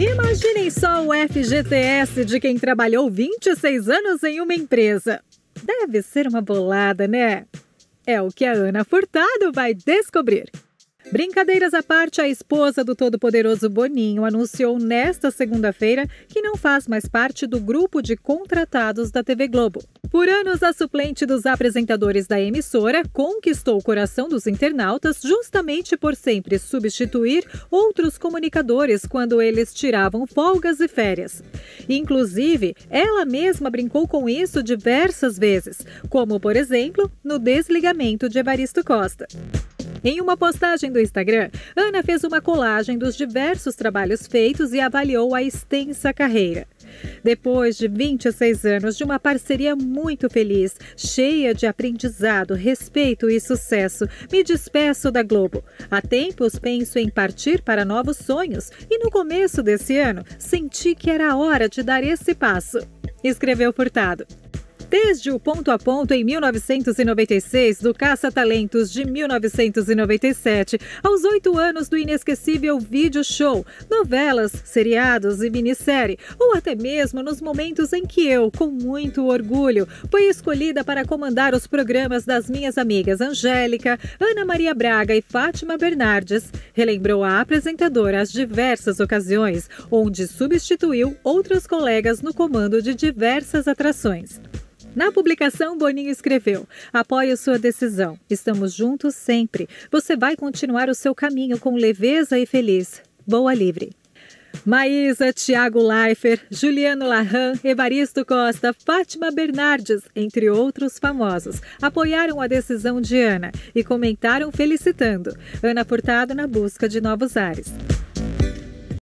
Imaginem só o FGTS de quem trabalhou 26 anos em uma empresa. Deve ser uma bolada, né? É o que a Ana Furtado vai descobrir. Brincadeiras à parte, a esposa do todo-poderoso Boninho anunciou nesta segunda-feira que não faz mais parte do grupo de contratados da TV Globo. Por anos, a suplente dos apresentadores da emissora conquistou o coração dos internautas justamente por sempre substituir outros comunicadores quando eles tiravam folgas e férias. Inclusive, ela mesma brincou com isso diversas vezes, como, por exemplo, no desligamento de Evaristo Costa. Em uma postagem do Instagram, Ana fez uma colagem dos diversos trabalhos feitos e avaliou a extensa carreira. Depois de 26 anos de uma parceria muito feliz, cheia de aprendizado, respeito e sucesso, me despeço da Globo. Há tempos penso em partir para novos sonhos e no começo desse ano senti que era hora de dar esse passo, escreveu Furtado. Desde o ponto a ponto em 1996, do Caça-Talentos de 1997, aos oito anos do inesquecível vídeo show, novelas, seriados e minissérie, ou até mesmo nos momentos em que eu, com muito orgulho, fui escolhida para comandar os programas das minhas amigas Angélica, Ana Maria Braga e Fátima Bernardes, relembrou a apresentadora as diversas ocasiões onde substituiu outras colegas no comando de diversas atrações. Na publicação, Boninho escreveu: Apoio sua decisão. Estamos juntos sempre. Você vai continuar o seu caminho com leveza e feliz. Boa livre. Maísa, Tiago Leifer, Juliano Larran, Evaristo Costa, Fátima Bernardes, entre outros famosos, apoiaram a decisão de Ana e comentaram felicitando Ana Furtado na busca de novos ares.